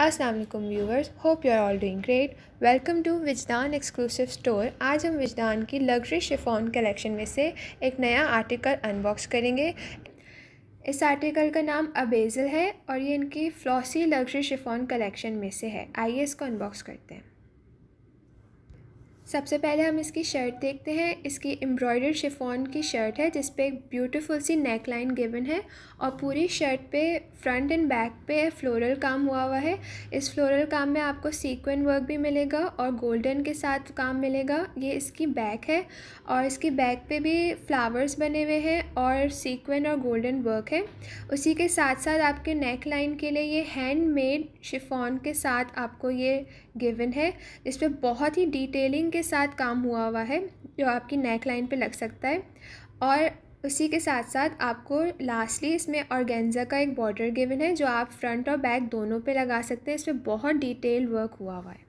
Aslam viewers hope you are all doing great welcome to Wijdan exclusive store आज हम विजदान की luxury chiffon collection में से एक नया आर्टिकल अनबॉक्स करेंगे इस आर्टिकल का नाम अबेजल है और ये इनकी फ्लॉसी लग्जरी शिफॉन कलेक्शन में से है आइए इसको अनबॉक्स करते हैं सबसे पहले हम इसकी शर्ट देखते हैं इसकी एम्ब्रॉयडर शिफॉन की शर्ट है जिसपे एक ब्यूटीफुल सी नेक लाइन गिवन है और पूरी शर्ट पे फ्रंट एंड बैक पे फ्लोरल काम हुआ हुआ है इस फ्लोरल काम में आपको सीक्वेंट वर्क भी मिलेगा और गोल्डन के साथ काम मिलेगा ये इसकी बैक है और इसकी बैक पे भी फ्लावर्स बने हुए हैं और सीक्वेंट और गोल्डन वर्क है उसी के साथ साथ आपके नेक लाइन के लिए ये हैंडमेड शिफॉन के साथ आपको ये गिवन है इस पर बहुत ही डिटेलिंग के साथ काम हुआ हुआ है जो आपकी नेक लाइन पे लग सकता है और उसी के साथ साथ आपको लास्टली इसमें ऑर्गेन्जा का एक बॉर्डर गिवन है जो आप फ्रंट और बैक दोनों पे लगा सकते हैं इसमें बहुत डिटेल वर्क हुआ हुआ है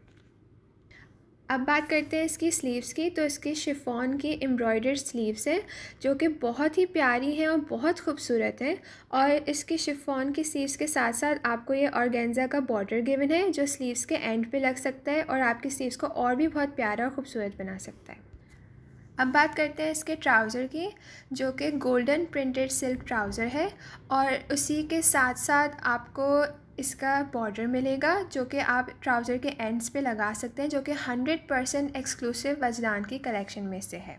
अब बात करते हैं इसकी स्लीव्स की तो इसकी शिफॉन की एम्ब्रॉयडर्ड स्लीव्स हैं जो कि बहुत ही प्यारी हैं और बहुत खूबसूरत हैं और इसकी शिफॉन की स्लीव्स के साथ साथ आपको ये ऑर्गेन्जा का बॉर्डर गिवन है जो स्लीव्स के एंड पे लग सकता है और आपकी स्लीव्स को और भी बहुत प्यारा और खूबसूरत बना सकता है अब बात करते हैं इसके ट्राउज़र की जो कि गोल्डन प्रिंटेड सिल्क ट्राउज़र है और उसी के साथ साथ आपको इसका बॉर्डर मिलेगा जो कि आप ट्राउज़र के एंड्स पे लगा सकते हैं जो कि 100 परसेंट एक्सक्लूसिव वजदान की कलेक्शन में से है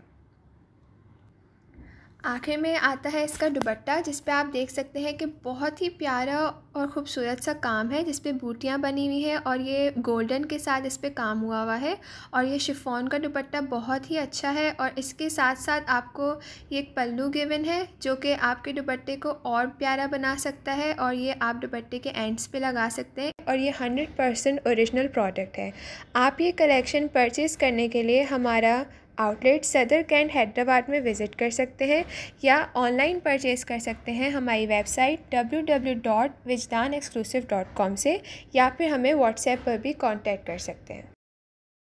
आखिर में आता है इसका दुबट्टा जिस पर आप देख सकते हैं कि बहुत ही प्यारा और ख़ूबसूरत सा काम है जिस बूटियाँ बनी हुई हैं और ये गोल्डन के साथ इस पर काम हुआ हुआ है और ये शिफॉन का दुपट्टा बहुत ही अच्छा है और इसके साथ साथ आपको ये एक पल्लू गिवन है जो कि आपके दुपट्टे को और प्यारा बना सकता है और ये आप दुपट्टे के एंड्स पर लगा सकते हैं और ये हंड्रेड परसेंट औरिजिनल प्रोडक्ट है आप ये कलेक्शन परचेज़ करने के लिए हमारा आउटलेट सदर कैंट हैदराबाद में विज़िट कर सकते हैं या ऑनलाइन परचेज़ कर सकते हैं हमारी website W W dot Wizdaan exclusive dot com से या फिर हमें व्हाट्सएप पर भी कॉन्टैक्ट कर सकते हैं